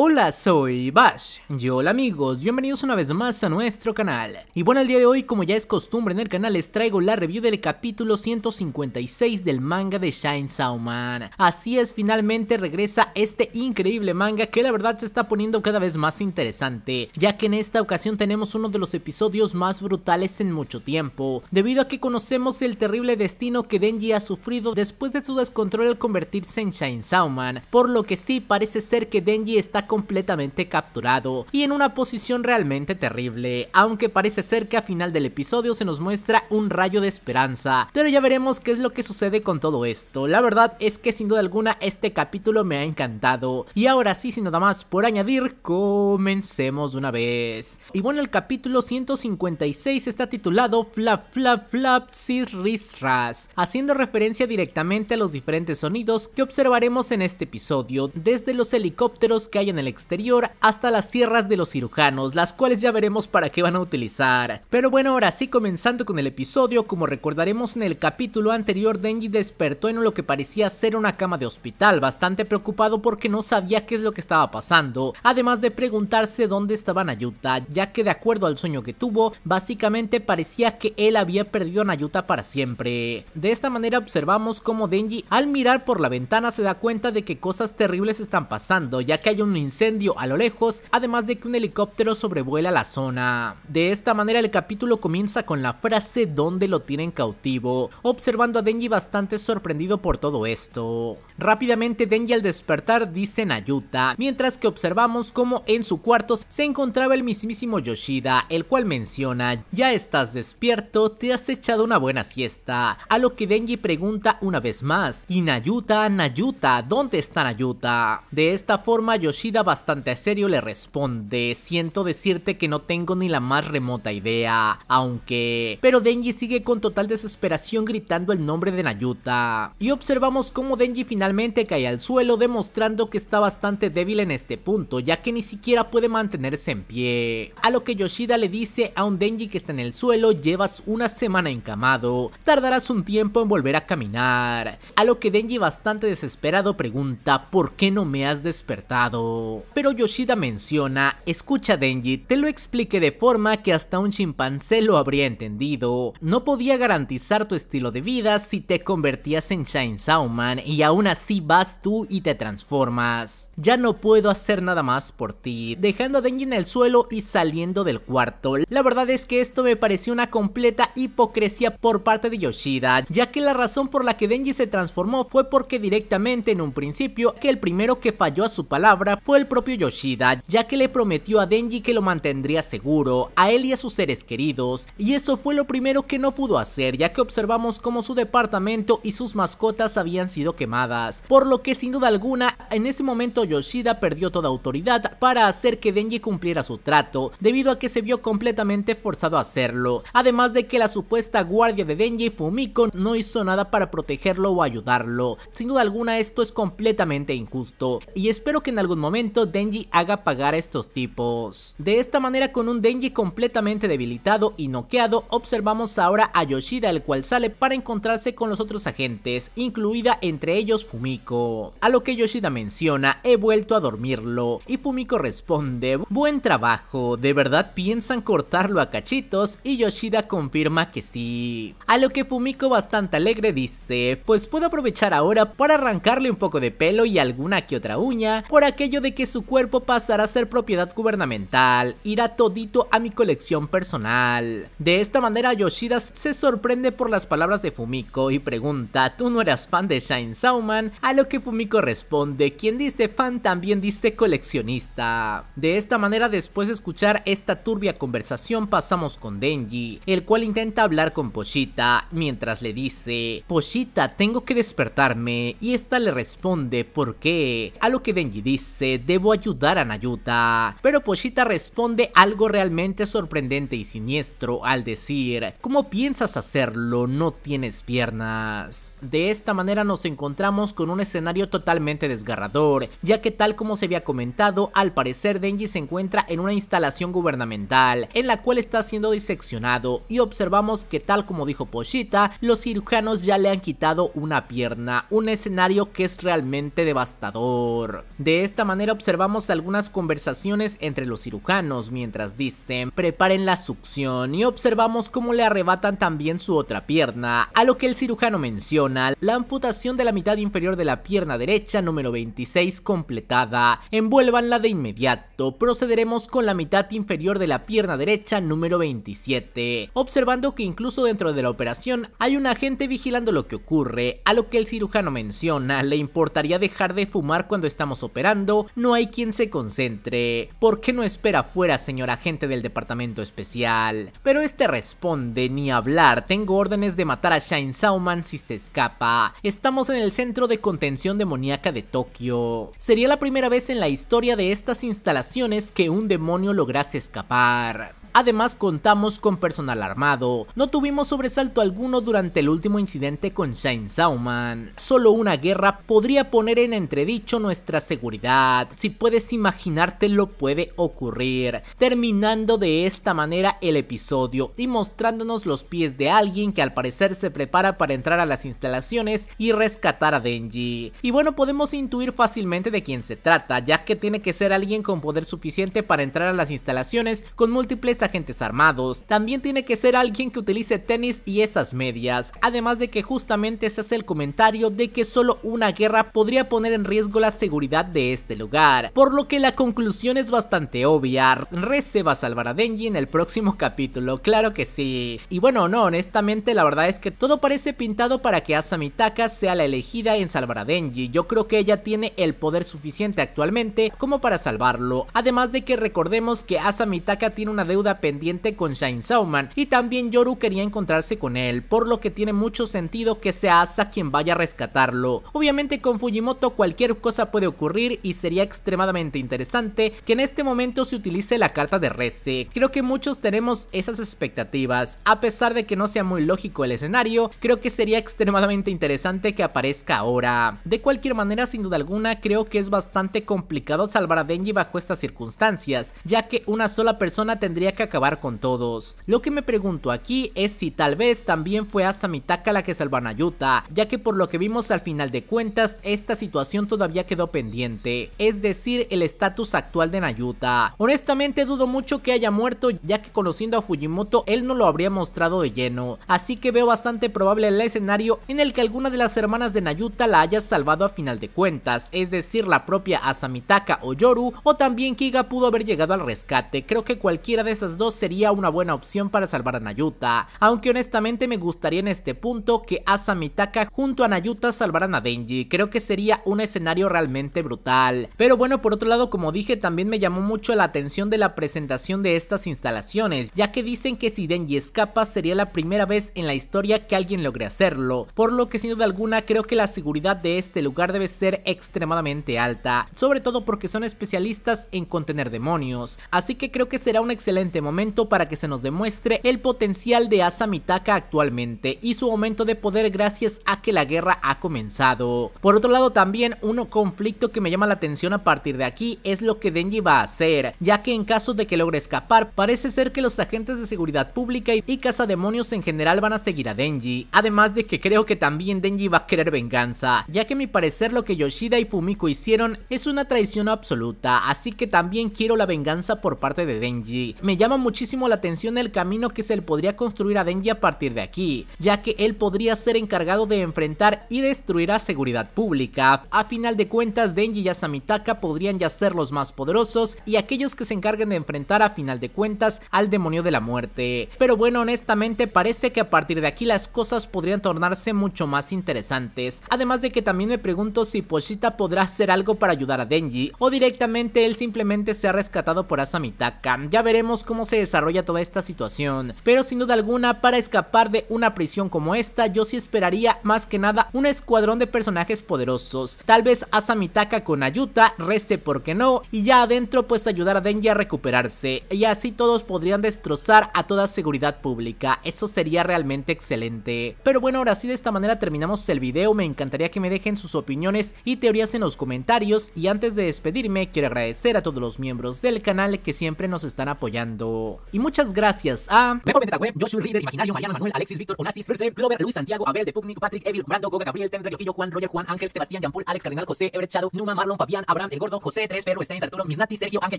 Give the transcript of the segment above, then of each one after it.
Hola, soy Bash. Y hola amigos, bienvenidos una vez más a nuestro canal. Y bueno, el día de hoy, como ya es costumbre en el canal, les traigo la review del capítulo 156 del manga de Shine Sauman. Así es, finalmente regresa este increíble manga que la verdad se está poniendo cada vez más interesante, ya que en esta ocasión tenemos uno de los episodios más brutales en mucho tiempo, debido a que conocemos el terrible destino que Denji ha sufrido después de su descontrol al convertirse en Shine Sauman. por lo que sí parece ser que Denji está completamente capturado y en una posición realmente terrible, aunque parece ser que a final del episodio se nos muestra un rayo de esperanza, pero ya veremos qué es lo que sucede con todo esto, la verdad es que sin duda alguna este capítulo me ha encantado y ahora sí sin nada más por añadir comencemos de una vez y bueno el capítulo 156 está titulado Flap Flap Flap Sis Ris Ras haciendo referencia directamente a los diferentes sonidos que observaremos en este episodio desde los helicópteros que hayan el exterior hasta las tierras de los cirujanos, las cuales ya veremos para qué van a utilizar. Pero bueno, ahora sí comenzando con el episodio, como recordaremos en el capítulo anterior, Denji despertó en lo que parecía ser una cama de hospital, bastante preocupado porque no sabía qué es lo que estaba pasando, además de preguntarse dónde estaba Nayuta, ya que de acuerdo al sueño que tuvo, básicamente parecía que él había perdido a Nayuta para siempre. De esta manera observamos cómo Denji al mirar por la ventana se da cuenta de que cosas terribles están pasando, ya que hay un incendio a lo lejos, además de que un helicóptero sobrevuela la zona. De esta manera el capítulo comienza con la frase donde lo tienen cautivo, observando a Denji bastante sorprendido por todo esto. Rápidamente Denji al despertar dice Nayuta, mientras que observamos como en su cuarto se encontraba el mismísimo Yoshida, el cual menciona, ya estás despierto, te has echado una buena siesta, a lo que Denji pregunta una vez más, ¿y Nayuta, Nayuta, dónde está Nayuta? De esta forma Yoshida bastante bastante serio le responde, siento decirte que no tengo ni la más remota idea, aunque... Pero Denji sigue con total desesperación gritando el nombre de Nayuta. Y observamos cómo Denji finalmente cae al suelo demostrando que está bastante débil en este punto, ya que ni siquiera puede mantenerse en pie. A lo que Yoshida le dice a un Denji que está en el suelo, llevas una semana encamado, tardarás un tiempo en volver a caminar. A lo que Denji bastante desesperado pregunta, ¿por qué no me has despertado? Pero Yoshida menciona, escucha Denji, te lo expliqué de forma que hasta un chimpancé lo habría entendido. No podía garantizar tu estilo de vida si te convertías en Shine Sauman y aún así vas tú y te transformas. Ya no puedo hacer nada más por ti, dejando a Denji en el suelo y saliendo del cuarto. La verdad es que esto me pareció una completa hipocresía por parte de Yoshida, ya que la razón por la que Denji se transformó fue porque directamente en un principio que el primero que falló a su palabra fue el propio Yoshida, ya que le prometió a Denji que lo mantendría seguro, a él y a sus seres queridos, y eso fue lo primero que no pudo hacer, ya que observamos cómo su departamento y sus mascotas habían sido quemadas, por lo que sin duda alguna, en ese momento Yoshida perdió toda autoridad para hacer que Denji cumpliera su trato, debido a que se vio completamente forzado a hacerlo, además de que la supuesta guardia de Denji, Fumiko, no hizo nada para protegerlo o ayudarlo. Sin duda alguna esto es completamente injusto, y espero que en algún momento Denji haga pagar a estos tipos. De esta manera con un Denji completamente debilitado y noqueado, observamos ahora a Yoshida el cual sale para encontrarse con los otros agentes, incluida entre ellos Fumiko. A lo que Yoshida menciona, he vuelto a dormirlo, y Fumiko responde, buen trabajo, ¿de verdad piensan cortarlo a cachitos? Y Yoshida confirma que sí. A lo que Fumiko bastante alegre dice, pues puedo aprovechar ahora para arrancarle un poco de pelo y alguna que otra uña, por aquello de que su cuerpo pasará a ser propiedad gubernamental, irá todito a mi colección personal. De esta manera Yoshida se sorprende por las palabras de Fumiko y pregunta, ¿tú no eras fan de Shine Sauman? A lo que Fumiko responde, quien dice fan también dice coleccionista. De esta manera después de escuchar esta turbia conversación pasamos con Denji, el cual intenta hablar con Poshita mientras le dice, Poshita tengo que despertarme y esta le responde, ¿por qué? A lo que Denji dice, debo ayudar a Nayuta. Pero Poshita responde algo realmente sorprendente y siniestro al decir, ¿cómo piensas hacerlo? No tienes piernas. De esta manera nos encontramos con un escenario totalmente desgarrador, ya que tal como se había comentado, al parecer Denji se encuentra en una instalación gubernamental, en la cual está siendo diseccionado y observamos que tal como dijo Poshita, los cirujanos ya le han quitado una pierna, un escenario que es realmente devastador. De esta manera observamos algunas conversaciones entre los cirujanos mientras dicen preparen la succión y observamos cómo le arrebatan también su otra pierna, a lo que el cirujano menciona la amputación de la mitad inferior de la pierna derecha número 26 completada, envuélvanla de inmediato, procederemos con la mitad inferior de la pierna derecha número 27, observando que incluso dentro de la operación hay un agente vigilando lo que ocurre, a lo que el cirujano menciona le importaría dejar de fumar cuando estamos operando, no hay quien se concentre. ¿Por qué no espera fuera, señor agente del departamento especial? Pero este responde, ni hablar, tengo órdenes de matar a Shine Sauman si se escapa. Estamos en el centro de contención demoníaca de Tokio. Sería la primera vez en la historia de estas instalaciones que un demonio lograse escapar. Además contamos con personal armado. No tuvimos sobresalto alguno durante el último incidente con Shane Sauman. Solo una guerra podría poner en entredicho nuestra seguridad. Si puedes imaginarte Lo puede ocurrir. Terminando de esta manera el episodio y mostrándonos los pies de alguien que al parecer se prepara para entrar a las instalaciones y rescatar a Denji. Y bueno, podemos intuir fácilmente de quién se trata, ya que tiene que ser alguien con poder suficiente para entrar a las instalaciones con múltiples agentes armados, también tiene que ser alguien que utilice tenis y esas medias, además de que justamente se hace el comentario de que solo una guerra podría poner en riesgo la seguridad de este lugar, por lo que la conclusión es bastante obvia, Re se va a salvar a Denji en el próximo capítulo, claro que sí. Y bueno, no, honestamente la verdad es que todo parece pintado para que Asamitaka sea la elegida en salvar a Denji, yo creo que ella tiene el poder suficiente actualmente como para salvarlo, además de que recordemos que Asamitaka tiene una deuda pendiente con Shine Sauman y también Yoru quería encontrarse con él, por lo que tiene mucho sentido que sea Asa quien vaya a rescatarlo. Obviamente con Fujimoto cualquier cosa puede ocurrir y sería extremadamente interesante que en este momento se utilice la carta de Reste. Creo que muchos tenemos esas expectativas, a pesar de que no sea muy lógico el escenario, creo que sería extremadamente interesante que aparezca ahora. De cualquier manera, sin duda alguna, creo que es bastante complicado salvar a Denji bajo estas circunstancias, ya que una sola persona tendría que que acabar con todos. Lo que me pregunto aquí es si tal vez también fue Asamitaka la que salvó a Nayuta, ya que por lo que vimos al final de cuentas esta situación todavía quedó pendiente, es decir el estatus actual de Nayuta. Honestamente dudo mucho que haya muerto ya que conociendo a Fujimoto él no lo habría mostrado de lleno, así que veo bastante probable el escenario en el que alguna de las hermanas de Nayuta la haya salvado a final de cuentas, es decir la propia Asamitaka o Yoru o también Kiga pudo haber llegado al rescate, creo que cualquiera de esas dos sería una buena opción para salvar a Nayuta, aunque honestamente me gustaría en este punto que Asamitaka junto a Nayuta salvaran a Denji, creo que sería un escenario realmente brutal. Pero bueno, por otro lado, como dije, también me llamó mucho la atención de la presentación de estas instalaciones, ya que dicen que si Denji escapa sería la primera vez en la historia que alguien logre hacerlo, por lo que sin duda alguna creo que la seguridad de este lugar debe ser extremadamente alta, sobre todo porque son especialistas en contener demonios, así que creo que será un excelente este momento para que se nos demuestre el potencial de Asamitaka actualmente y su aumento de poder gracias a que la guerra ha comenzado. Por otro lado también uno conflicto que me llama la atención a partir de aquí es lo que Denji va a hacer, ya que en caso de que logre escapar parece ser que los agentes de seguridad pública y, casa cazademonios en general van a seguir a Denji, además de que creo que también Denji va a querer venganza, ya que a mi parecer lo que Yoshida y Fumiko hicieron es una traición absoluta, así que también quiero la venganza por parte de Denji. Me llama llama muchísimo la atención el camino que se le podría construir a Denji a partir de aquí, ya que él podría ser encargado de enfrentar y destruir a seguridad pública. A final de cuentas, Denji y Asamitaka podrían ya ser los más poderosos y aquellos que se encarguen de enfrentar a final de cuentas al demonio de la muerte. Pero bueno, honestamente parece que a partir de aquí las cosas podrían tornarse mucho más interesantes. Además de que también me pregunto si Poshita podrá hacer algo para ayudar a Denji o directamente él simplemente se ha rescatado por Asamitaka. Ya veremos cómo se desarrolla toda esta situación. Pero sin duda alguna, para escapar de una prisión como esta, yo sí esperaría más que nada un escuadrón de personajes poderosos. Tal vez Asamitaka con Ayuta, reste porque no, y ya adentro pues ayudar a Denji a recuperarse. Y así todos podrían destrozar a toda seguridad pública. Eso sería realmente excelente. Pero bueno, ahora sí de esta manera terminamos el video. Me encantaría que me dejen sus opiniones y teorías en los comentarios. Y antes de despedirme, quiero agradecer a todos los miembros del canal que siempre nos están apoyando. Y muchas gracias a Mejor Vendetta Web, Joshua River, Imaginario, Mariano Manuel, Alexis, Víctor, Onassis, Perse, Glover, Luis, Santiago, Abel, de pugnik Patrick, Evil, Brando, Goga, Gabriel, Tender, Loquillo, Juan, Roger, Juan, Ángel, Sebastián, jean Alex, cardenal José, Everett, Shadow, Numa, Marlon, Fabián, Abraham, El Gordo, José, Tres, Perro, Stein, Arturo, Misnati, Sergio, Ángel,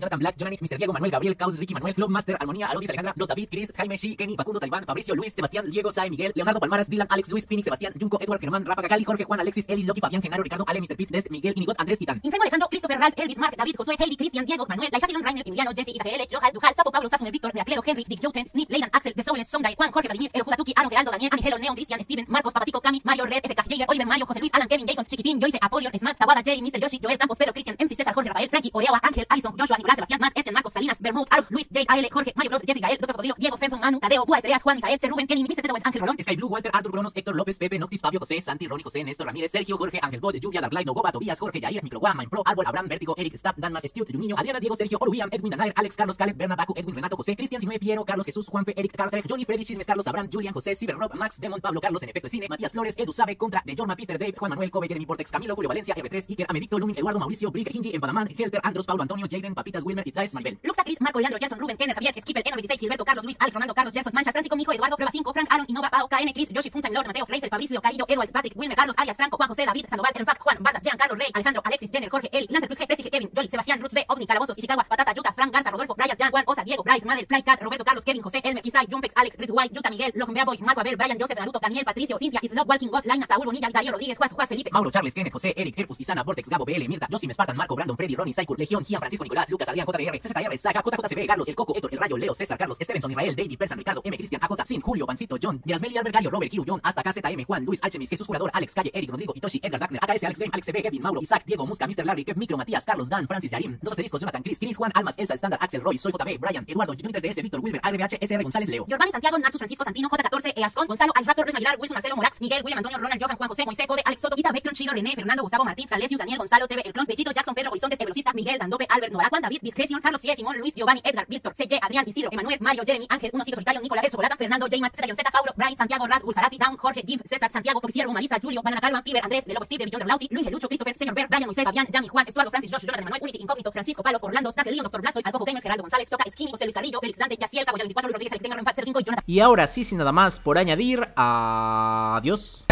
Jonathan, Black, Jonani, Mr. Diego, Manuel, Gabriel, Caos, Ricky, Manuel, Club Master, Armonía, Alodis, Alejandra, Los David, Chris, Jaime, Shi, Kenny, Facundo, Talibán, Fabricio, Luis, Sebastián, Diego, Sae, Miguel, Leonardo Palmaras, Dylan, Alex, Luis, Phoenix, Sebastián, Junco, Edward, Germán, Rafa, Cali, Jorge, Juan, Alexis, Eli, Loki, Fabián, Genaro, Ricardo, Ale, Mr. Pete, Des, Miguel, Inigot, Andrés, Titán. Infemo, Alejandro, Christopher, Ralph, Elvis, Mark, David, Josué, Heidi, Cristian, Diego, Manuel, Laisha, Silon, Rainer, Emiliano, Jesse, Isabel, Johal, Sapo, Sasune, Víctor, Miraclero, Henry, Dick, Joe, Nick, Leyland, Axel, The Soulless, Sunday, Juan, Jorge, Vladimir, El Judatuki, Aaron, Geraldo, Daniel, Angelo, Neon, Cristian, Steven, Marcos, Papatico, Cami, Mario, Red, FK, Jaeger, Oliver, Mario, José Luis, Alan, Kevin, Jason, Chiquitín, Joyce, Apolion, Smart, Tawada, Jay, Mr. Yoshi, Joel, Campos, Pedro, Cristian, MC, César, Jorge, Rafael, Frankie, Orewa, Ángel, Alison, Joshua, Nicolás, Sebastián, Más, Esten, Marcos, Salinas, Bermud, Aruf, Luis, Jay, L Jorge, Mario Bros, Jeffy, Gael, Dr. Codillo, Diego, Fenton, Manu, Tadeo, Guas, Juan, Misael, Ruben, Kenny, Mr. Teto, Ángel Rolón, Sky Blue, Walter, Arthur, Cronos, Héctor López, Pepe, Noctis, Fabio, José, Santi, Ronnie, José, Néstor, Ramírez, Sergio, Jorge, Ángel Bode, Lluvia, Dark Light, Nogoba, Tobías, Jorge, Jair, Microguam, Pro, Árbol, Abraham, Vértigo, Eric, Stapp, Danmas, Stu, Niño, Adriana, Diego, Sergio, Oruiam, Edwin, Anair, Alex, Carlos, Caleb, Berna, Edwin, Renato, José, Cristian, Sinue, Piero, Carlos, Jesús, Juanfe, Eric, Carter, Johnny, Freddy, Chismes, Carlos, Abraham, Julian, José, Ciber, Rob, Max, Demon, Pablo, Carlos, en efecto cine, Matías Flores, Edu Sabe, contra, de Jorma, Peter, Dave, Juan Manuel, Kobe, Jeremy Portex, Camilo, Julio, Valencia, R3, Iker, Amedicto, Lumin, Eduardo, Mauricio, Brick, Hinji, Empalaman, Helter, Andros, Paulo, Antonio, Jaden, Papitas, Wilmer, y Maribel. Marco, Leandro, Gerson, Rubén, Kenneth, Javier, Skipper, Eno 26, Silberto, Carlos, Luis, Alex, Ronaldo, Carlos, Gerson, Manchas, Francisco, Mijo, Eduardo, Prueba 5, Frank, Aaron, Innova, Pao, KN, Chris, Yoshi, Funtan, Lord, Mateo, Reisel, Fabricio, Caillo, Edward, Patrick, Wilmer, Carlos, Arias, Franco, Juan José, David, Sandoval, Enfac, Juan, Batas, Jean, Carlos, Rey, Alejandro, Alexis, Jenner, Jorge, Eli, Lancer, Plus, G, Prestige, Kevin, Jolly, Sebastián, Ruth, B, Ovni, Calabozos, Ishikawa, Patata, Yuta, Frank, Garza, Rodolfo, Brian, Jan, Juan, Osa, Diego, Bryce, Madel, Flycat, Roberto, Carlos, Kevin, José, Elmer, Isai, Jumpex, Alex, Ritz, White, Yuta, Miguel, Logan, Brian, Joseph, Daniel, Patricio, Walking, Saúl, bonilla Darío, Felipe, Mauro, Charles, Kenneth, Vortex, Gabo, Marco, Brandon, JJCB, Carlos, El Coco, Héctor, El Rayo, Leo, César, Carlos, Stevenson, Israel, David, Persan, Ricardo, M, Cristian, AJ, Sin, Julio, Pancito, John, Yasmeli, Albert, Robert, Kiru, John, hasta KZM, Juan, Luis, Alchemis, Jesús Jugador, Alex, Calle, Eric, Rodrigo, Itoshi, Edgar, Wagner, AKS, Alex Game, Alex B Kevin, Mauro, Isaac, Diego, Musca, Mr. Larry, Kev, Micro, Matías, Carlos, Dan, Francis, Yarim, Dos discos, Jonathan, Chris, Chris, Juan, Almas, Elsa, Standard, Axel, Roy, Soy, JB, Brian, Eduardo, Junior, DS, Víctor, Wilber, RBH, SR, González, Leo. Giovanni, Santiago, Nachos, Francisco, Santino, J14, Eascon, Gonzalo, Alfa, Torres, Aguilar, Wilson, Marcelo, Morax, Miguel, William, Antonio, Ronald, Johan, Juan, José, Moisés, Jode, Alex Soto, Ita, Vectron, Chido, René, Fernando, Gustavo, Martín, Calesius, Daniel, Gonzalo, TV, El Clon, Pechito, Jackson, Pedro, Horizontes, El Miguel, Dandope, Albert, Noah, Juan, David, Discretion, Carlos, Cie, Simón, Luis, Luis, Giovanni, Edgar, Víctor, C.J., Adrián, Isidro, Emanuel, Mario, Jeremy, Ángel, Uno, Cito, Solitario, Nicolás, El Chocolata, Fernando, J. Z, Z, Paulo, Brian, Santiago, Raz, Bulsarati, Down, Jorge, Jim, César, Santiago, Policiervo, Marisa, Julio, Banana Calva, Piber, Andrés, De Lobo, Steve, de Villón, Lauti, Luis, Lucho, Christopher, Señor Ber, Brian, Moisés, Fabián, Yami, Juan, Estuardo, Francis, Josh, Jonathan, Manuel, Unity, Incógnito, Francisco, Palos, Orlando, Tate, Doctor Blasco, Alcojo, Games, Gerardo, González, Soca, Skinny, José Luis Carrillo, Félix Dante, Yaciel, Cabo, 24, Luis Rodríguez, Alexander, Renfat, 05 y Jonathan. Y ahora sí, sin nada más por añadir, adiós.